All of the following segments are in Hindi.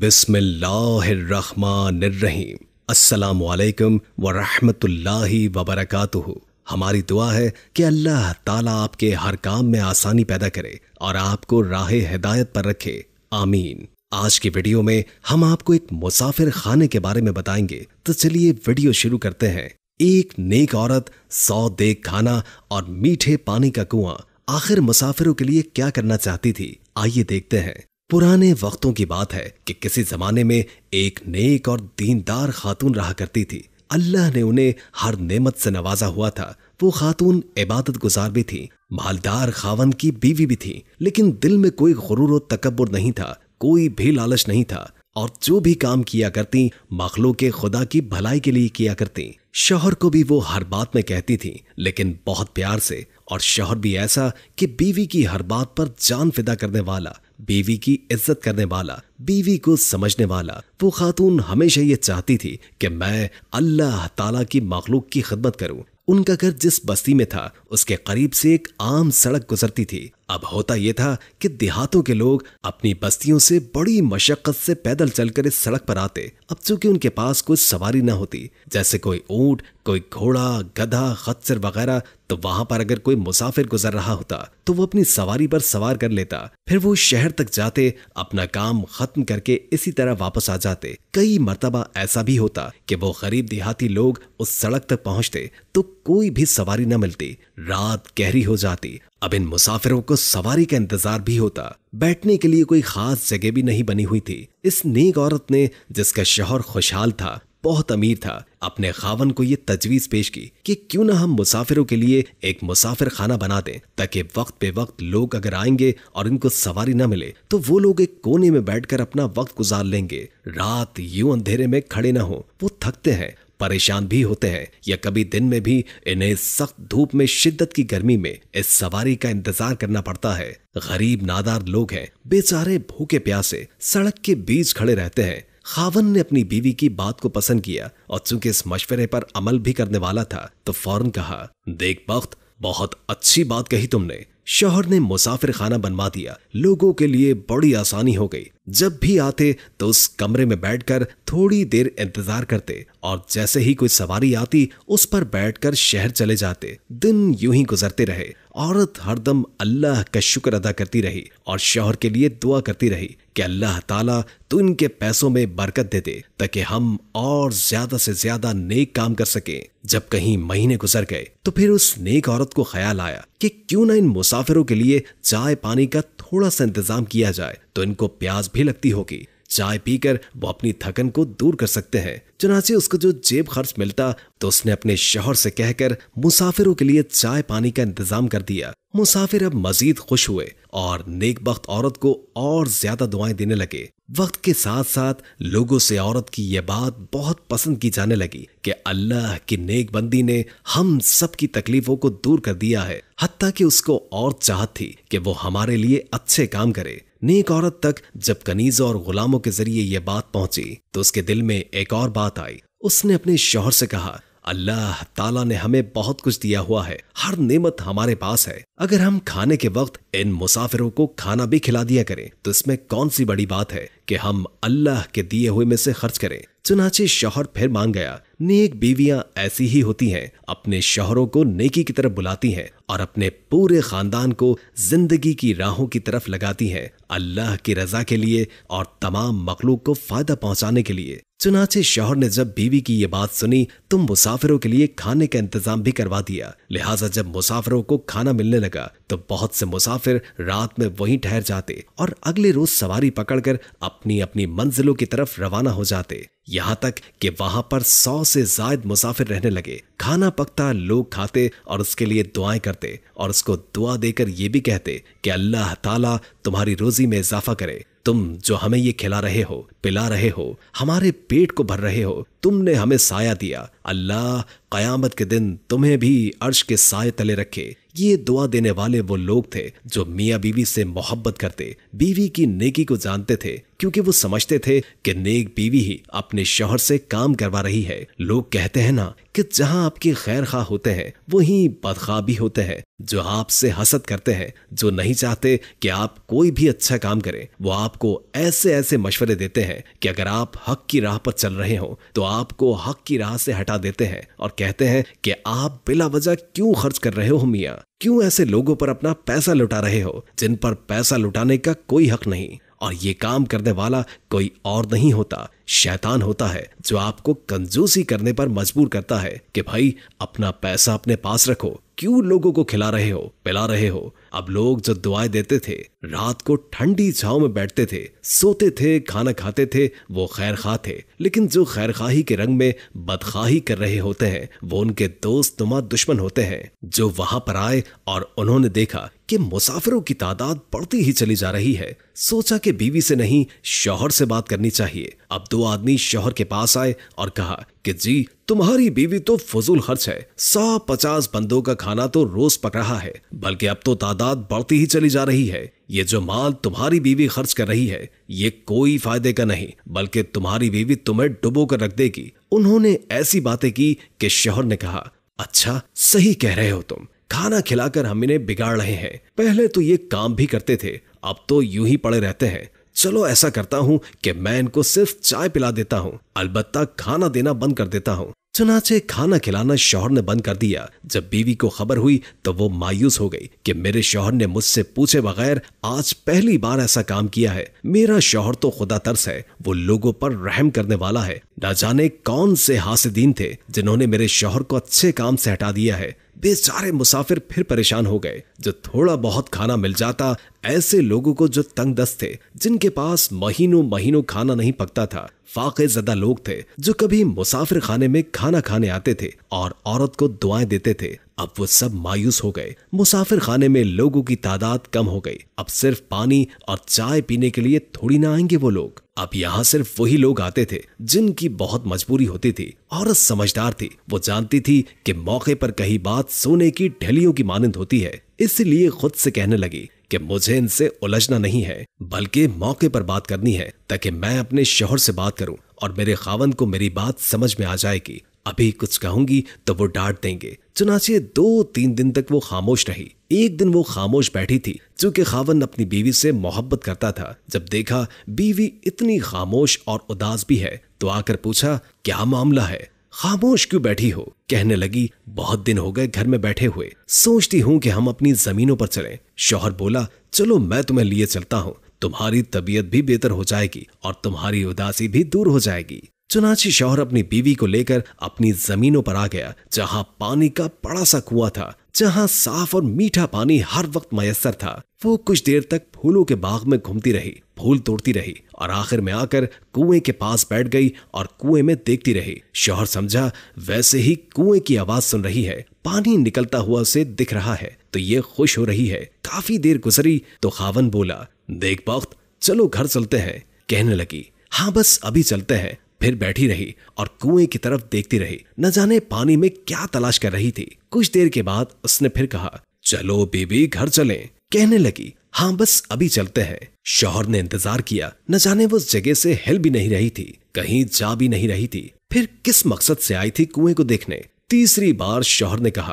बिस्मिल्लाहिर्रहमानिर्रहीम अस्सलाम वालेकुम व रहमतुल्लाहि व बरकातुहू हमारी दुआ है कि अल्लाह ताला आपके हर काम में आसानी पैदा करे और आपको राह हिदायत पर रखे आमीन आज की वीडियो में हम आपको एक मुसाफिर खाने के बारे में बताएंगे तो चलिए वीडियो शुरू करते हैं एक नेक औरत सौ देख खाना और मीठे पानी का कुआं आखिर मुसाफिरों के लिए क्या करना चाहती थी आइए देखते हैं पुराने वक्तों की बात है कि किसी जमाने में एक नेक और दीनदार खातून रहा करती थी अल्लाह ने उन्हें हर नेमत से नवाजा हुआ था वो खातून इबादत गुजार भी थी मालदार खावन की बीवी भी थी लेकिन दिल में कोई गुरूर तकबर नहीं था कोई भी लालच नहीं था और जो भी काम किया करती मखलों के खुदा की भलाई के लिए किया करती शोहर को भी वो हर बात में कहती थी लेकिन बहुत प्यार से और शोहर भी ऐसा कि बीवी की हर बात पर जान फिदा करने वाला बीवी की इज्जत करने वाला बीवी को समझने वाला वो खातून हमेशा ये चाहती थी कि मैं अल्लाह ताला की मखलूक की खिदमत करूं उनका घर जिस बस्ती में था उसके करीब से एक आम सड़क गुजरती थी अब होता यह था कि देहातों के लोग अपनी बस्तियों से बड़ी मशक्कत से पैदल चलकर इस सड़क पर आते अब चूंकि उनके पास कोई सवारी न होती जैसे कोई ऊंट कोई घोड़ा गधा खच्चर वगैरह तो वहां पर अगर कोई मुसाफिर गुजर रहा होता तो वो अपनी सवारी पर सवार कर लेता फिर वो शहर तक जाते अपना काम खत्म करके इसी तरह वापस आ जाते कई मरतबा ऐसा भी होता कि वो गरीब देहाती लोग उस सड़क तक पहुंचते तो कोई भी सवारी न मिलती रात गहरी हो जाती अब इन मुसाफिरों को सवारी का इंतजार भी होता बैठने के लिए कोई खास जगह भी नहीं बनी हुई थी इस नेक औरत ने जिसका शोहर खुशहाल था बहुत अमीर था अपने खावन को ये तजवीज पेश की कि क्यों ना हम मुसाफिरों के लिए एक मुसाफिर खाना बना दें ताकि वक्त पे वक्त लोग अगर आएंगे और इनको सवारी ना मिले तो वो लोग एक कोने में बैठकर अपना वक्त गुजार लेंगे रात यूं अंधेरे में खड़े ना हो वो थकते हैं परेशान भी होते हैं या कभी दिन में भी इन्हें सख्त धूप में शिद्दत की गर्मी में इस सवारी का इंतजार करना पड़ता है गरीब नादार लोग हैं बेचारे भूखे प्यासे सड़क के बीच खड़े रहते हैं खावन ने अपनी बीवी की बात को पसंद किया और चूंकि इस मशवरे पर अमल भी करने वाला था तो फौरन कहा देख बख्त बहुत अच्छी बात कही तुमने शोहर ने मुसाफिर खाना बनवा दिया लोगों के लिए बड़ी आसानी हो गई जब भी आते तो उस कमरे में बैठकर थोड़ी देर इंतजार करते और जैसे ही कोई सवारी आती उस पर बैठकर शहर चले जाते दिन यूं ही गुजरते रहे औरत हरदम अल्लाह का शुक्र अदा करती रही और शोहर के लिए दुआ करती रही कि अल्लाह ताला तो इनके पैसों में बरकत दे दे ताकि हम और ज्यादा से ज्यादा नेक काम कर सके जब कहीं महीने गुजर गए तो फिर उस नेक औरत को ख्याल आया कि क्यों ना इन मुसाफिरों के लिए चाय पानी का थोड़ा सा इंतजाम किया जाए तो इनको प्याज भी लगती होगी चाय पीकर वो अपनी थकन को दूर कर सकते हैं चुनाचे उसको जो जेब खर्च मिलता तो उसने अपने शोहर से कहकर मुसाफिरों के लिए चाय पानी का इंतजाम कर दिया मुसाफिर अब मजीद खुश हुए और नेक वक्त औरत को और ज्यादा दुआएं देने लगे वक्त के साथ साथ लोगों से औरत की यह बात बहुत पसंद की जाने लगी कि अल्लाह की नेक बंदी ने हम सब की तकलीफों को दूर कर दिया है हती कि उसको और चाहत थी कि वो हमारे लिए अच्छे काम करे नेक औरत तक जब कनीज और गुलामों के जरिए यह बात पहुंची तो उसके दिल में एक और बात आई उसने अपने शोहर से कहा अल्लाह ताला ने हमें बहुत कुछ दिया हुआ है हर नेमत हमारे पास है अगर हम खाने के वक्त इन मुसाफिरों को खाना भी खिला दिया करें तो इसमें कौन सी बड़ी बात है कि हम अल्लाह के दिए हुए में से खर्च करें चुनाचे शोहर फिर मांग गया नेक बीवियां ऐसी ही होती हैं अपने शोहरों को नेकी की तरफ बुलाती हैं और अपने पूरे खानदान को जिंदगी की राहों की तरफ लगाती हैं अल्लाह की रजा के लिए और तमाम मखलूक को फायदा पहुंचाने के लिए चुनाचे शोहर ने जब बीवी की ये बात सुनी तो मुसाफिरों के लिए खाने का इंतजाम भी करवा दिया लिहाजा जब मुसाफिरों को खाना मिलने लगा तो बहुत से मुसाफिर रात में वहीं ठहर जाते और अगले रोज सवारी पकड़कर अपनी अपनी मंजिलों की तरफ रवाना हो जाते यहां तक कि वहां पर सौ से जायद मुसाफिर रहने लगे खाना पकता लोग खाते और उसके लिए दुआएं करते और उसको दुआ देकर ये भी कहते कि अल्लाह ताला तुम्हारी रोजी में इजाफा करे तुम जो हमें ये खिला रहे हो पिला रहे हो हमारे पेट को भर रहे हो तुमने हमें साया दिया अल्लाह कयामत के दिन तुम्हें भी अर्श के साय तले रखे ये दुआ देने वाले वो लोग थे जो मियाँ बीवी से मोहब्बत करते बीवी की नेकी को जानते थे क्योंकि वो समझते थे कि नेक बीवी ही अपने शोहर से काम करवा रही है लोग कहते हैं ना कि जहां आपके खैर खा होते हैं वहीं बदखा भी होते हैं जो आपसे हसद करते हैं जो नहीं चाहते कि आप कोई भी अच्छा काम करें वो आपको ऐसे ऐसे मशवरे देते हैं कि अगर आप हक की राह पर चल रहे हो तो आपको हक की राह से हटा देते हैं और कहते हैं कि आप बिला वजह क्यों खर्च कर रहे हो मियाँ क्यों ऐसे लोगों पर अपना पैसा लुटा रहे हो जिन पर पैसा लुटाने का कोई हक नहीं और ये काम करने वाला कोई और नहीं होता शैतान होता है जो आपको कंजूसी करने पर मजबूर करता है कि भाई अपना पैसा अपने पास रखो क्यों लोगों को खिला रहे हो पिला रहे हो अब लोग जो दुआएं देते थे रात को ठंडी छाव में बैठते थे सोते थे खाना खाते थे वो खैर खा थे लेकिन जो खैर खाही के रंग में बदखाही कर रहे होते हैं वो उनके दोस्त नुमा दुश्मन होते हैं जो वहां पर आए और उन्होंने देखा कि मुसाफिरों की तादाद बढ़ती ही चली जा रही है सोचा कि बीवी से नहीं शौहर से बात करनी चाहिए अब दो आदमी शौहर के पास आए और कहा कि जी तुम्हारी बीवी तो फजूल खर्च है सौ पचास बंदों का खाना तो रोज पक रहा है बल्कि अब तो तादाद बढ़ती ही चली जा रही है ये जो माल तुम्हारी बीवी खर्च कर रही है ये कोई फायदे का नहीं बल्कि तुम्हारी बीवी तुम्हें डुबो कर रख देगी उन्होंने ऐसी बातें की कि शौहर ने कहा अच्छा सही कह रहे हो तुम खाना खिलाकर हम इन्हें बिगाड़ रहे हैं पहले तो ये काम भी करते थे अब तो यूं ही पड़े रहते हैं चलो ऐसा करता हूँ कि मैं इनको सिर्फ चाय पिला देता हूँ अलबत्ता खाना देना बंद कर देता हूँ चुनाचे खाना खिलाना शोहर ने बंद कर दिया जब बीवी को खबर हुई तो वो मायूस हो गई कि मेरे शोहर ने मुझसे पूछे बगैर आज पहली बार ऐसा काम किया है मेरा शोहर तो खुदा तर्स है वो लोगों पर रहम करने वाला है ना जाने कौन से हासदीन थे जिन्होंने मेरे शोहर को अच्छे काम से हटा दिया है बेचारे मुसाफिर फिर परेशान हो गए जो थोड़ा बहुत खाना मिल जाता ऐसे लोगों को जो तंग दस्त थे जिनके पास महीनों महीनों खाना नहीं पकता था फाके ज्यादा लोग थे जो कभी मुसाफिर खाने में खाना खाने आते थे और औरत को दुआएं देते थे अब वो सब मायूस हो गए मुसाफिर खाने में लोगों की तादाद कम हो गई अब सिर्फ पानी और चाय पीने के लिए थोड़ी ना आएंगे वो लोग अब यहाँ सिर्फ वही लोग आते थे जिनकी बहुत मजबूरी होती थी और समझदार थी वो जानती थी कि मौके पर कही बात सोने की ढलियों की मानंद होती है इसलिए खुद से कहने लगी कि मुझे इनसे उलझना नहीं है बल्कि मौके पर बात करनी है ताकि मैं अपने शोहर से बात करूं और मेरे खावन को मेरी बात समझ में आ जाएगी अभी कुछ कहूंगी तो वो डांट देंगे चुनाचे दो तीन दिन तक वो खामोश रही एक दिन वो खामोश बैठी थी चूंकि खावन अपनी बीवी से मोहब्बत करता था जब देखा बीवी इतनी खामोश और उदास भी है तो आकर पूछा क्या मामला है खामोश क्यों बैठी हो कहने लगी बहुत दिन हो गए घर में बैठे हुए सोचती हूँ कि हम अपनी जमीनों पर चलें। शोहर बोला चलो मैं तुम्हें लिए चलता हूँ तुम्हारी तबीयत भी बेहतर हो जाएगी और तुम्हारी उदासी भी दूर हो जाएगी चुनाची शोहर अपनी बीवी को लेकर अपनी जमीनों पर आ गया जहाँ पानी का बड़ा सा कुआं था जहां साफ और मीठा पानी हर वक्त मयसर था वो कुछ देर तक फूलों के बाग में घूमती रही फूल तोड़ती रही और आखिर में आकर कुएं के पास बैठ गई और कुएं में देखती रही शोहर समझा वैसे ही कुएं की आवाज सुन रही है पानी निकलता हुआ उसे दिख रहा है तो ये खुश हो रही है काफी देर गुजरी तो खावन बोला देख पख्त चलो घर चलते हैं कहने लगी हाँ बस अभी चलते हैं फिर बैठी रही और कुएं की तरफ देखती रही न जाने पानी में क्या तलाश कर रही थी कुछ देर के बाद उसने फिर कहा चलो बीबी घर चले कहने लगी हाँ बस अभी चलते हैं शोहर ने इंतजार किया न जाने वो जगह से हिल भी नहीं रही थी कहीं जा भी नहीं रही थी फिर किस मकसद से आई थी कुएं को देखने तीसरी बार शोहर ने कहा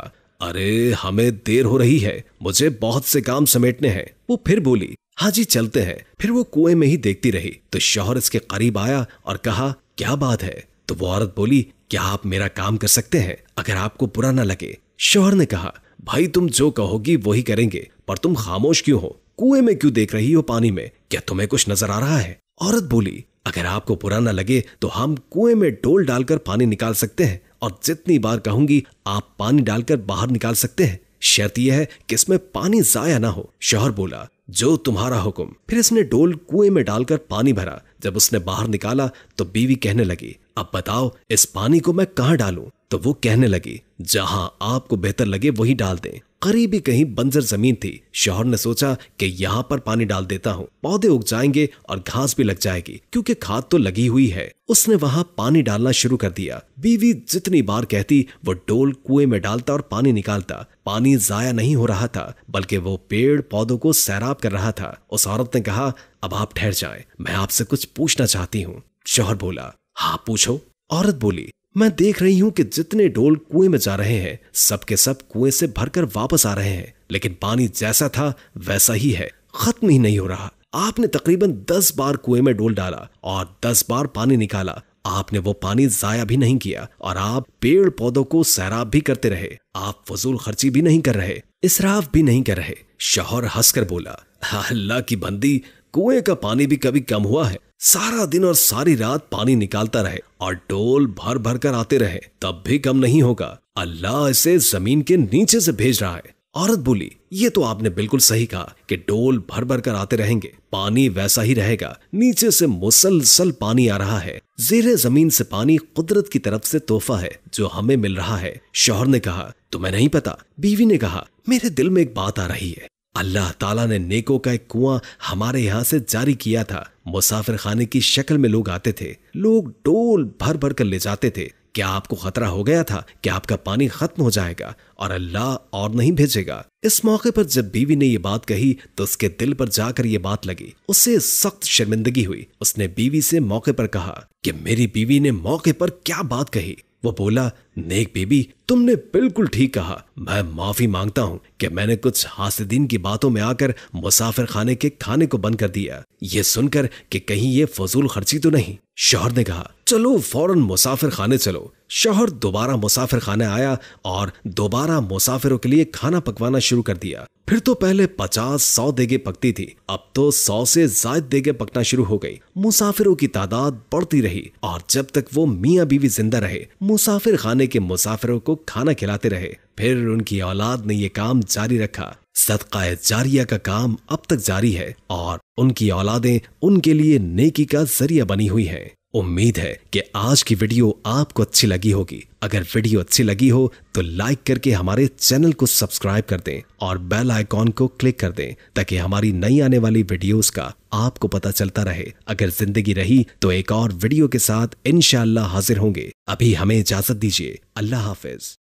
अरे हमें देर हो रही है मुझे बहुत से काम समेटने हैं वो फिर बोली हाँ जी चलते हैं फिर वो कुएं में ही देखती रही तो शोहर इसके करीब आया और कहा क्या बात है तो वो औरत बोली क्या आप मेरा काम कर सकते हैं अगर आपको बुरा ना लगे शोहर ने कहा भाई तुम जो कहोगी वही करेंगे पर तुम खामोश क्यों हो कुएं में क्यों देख रही हो पानी में क्या तुम्हें कुछ नजर आ रहा है औरत बोली अगर आपको बुरा ना लगे तो हम कुएं में डोल डालकर पानी निकाल सकते हैं और जितनी बार कहूंगी आप पानी डालकर बाहर निकाल सकते हैं शर्त यह है कि इसमें पानी जाया ना हो शोहर बोला जो तुम्हारा हुक्म फिर इसने डोल कुएं में डालकर पानी भरा जब उसने बाहर निकाला तो बीवी कहने लगी अब बताओ इस पानी को मैं कहाँ डालूं तो वो कहने लगी जहां आपको बेहतर लगे वही डाल दें करीबी कहीं बंजर जमीन थी शोहर ने सोचा कि यहाँ पर पानी डाल देता हूँ पौधे उग जाएंगे और घास भी लग जाएगी क्योंकि खाद तो लगी हुई है उसने वहाँ पानी डालना शुरू कर दिया बीवी जितनी बार कहती वो डोल कुएं में डालता और पानी निकालता पानी जाया नहीं हो रहा था बल्कि वो पेड़ पौधों को सैराब कर रहा था उस औरत ने कहा अब आप ठहर जाए मैं आपसे कुछ पूछना चाहती हूँ शोहर बोला हाँ पूछो औरत बोली मैं देख रही हूं कि जितने ढोल कुएं में जा रहे हैं सब के सब कुएं से भरकर वापस आ रहे हैं लेकिन पानी जैसा था वैसा ही है खत्म ही नहीं हो रहा आपने तकरीबन दस बार कुएं में डोल डाला और दस बार पानी निकाला आपने वो पानी जाया भी नहीं किया और आप पेड़ पौधों को सैराब भी करते रहे आप फजूल खर्ची भी नहीं कर रहे इसराफ भी नहीं कर रहे शोहर हंसकर बोला अल्लाह की बंदी कुएं का पानी भी कभी कम हुआ है सारा दिन और सारी रात पानी निकालता रहे और डोल भर भर कर आते रहे तब भी कम नहीं होगा अल्लाह इसे जमीन के नीचे से भेज रहा है औरत बोली ये तो आपने बिल्कुल सही कहा कि डोल भर भर कर आते रहेंगे पानी वैसा ही रहेगा नीचे से मुसलसल पानी आ रहा है जेरे जमीन से पानी कुदरत की तरफ से तोहफा है जो हमें मिल रहा है शोहर ने कहा तुम्हें नहीं पता बीवी ने कहा मेरे दिल में एक बात आ रही है अल्लाह ताला ने नेकों का एक कुआं हमारे यहाँ से जारी किया था मुसाफिर खाने की शक्ल में लोग आते थे लोग डोल भर भर कर ले जाते थे क्या आपको खतरा हो गया था कि आपका पानी खत्म हो जाएगा और अल्लाह और नहीं भेजेगा इस मौके पर जब बीवी ने ये बात कही तो उसके दिल पर जाकर ये बात लगी उसे सख्त शर्मिंदगी हुई उसने बीवी से मौके पर कहा कि मेरी बीवी ने मौके पर क्या बात कही वो बोला नेक बेबी तुमने बिल्कुल ठीक कहा मैं माफी मांगता हूँ कि मैंने कुछ हासिदीन की बातों में आकर मुसाफिर खाने के खाने को बंद कर दिया ये सुनकर कि कहीं ये फजूल खर्ची तो नहीं शोहर ने कहा चलो फौरन मुसाफिर खाने चलो शोहर दोबारा मुसाफिर खाने आया और दोबारा मुसाफिरों के लिए खाना पकवाना शुरू कर दिया फिर तो पहले पचास सौ देगे पकती थी अब तो सौ से जायद देगे पकना शुरू हो गई मुसाफिरों की तादाद बढ़ती रही और जब तक वो मियाँ बीवी जिंदा रहे मुसाफिर खाने के मुसाफिरों को खाना खिलाते रहे फिर उनकी औलाद ने ये काम जारी रखा सदका जारिया का काम अब तक जारी है और उनकी औलादें उनके लिए नेकी का जरिया बनी हुई है उम्मीद है कि आज की वीडियो आपको अच्छी लगी होगी अगर वीडियो अच्छी लगी हो तो लाइक करके हमारे चैनल को सब्सक्राइब कर दें और बेल आइकॉन को क्लिक कर दें ताकि हमारी नई आने वाली वीडियोस का आपको पता चलता रहे अगर जिंदगी रही तो एक और वीडियो के साथ इनशाला हाजिर होंगे अभी हमें इजाजत दीजिए अल्लाह हाफिज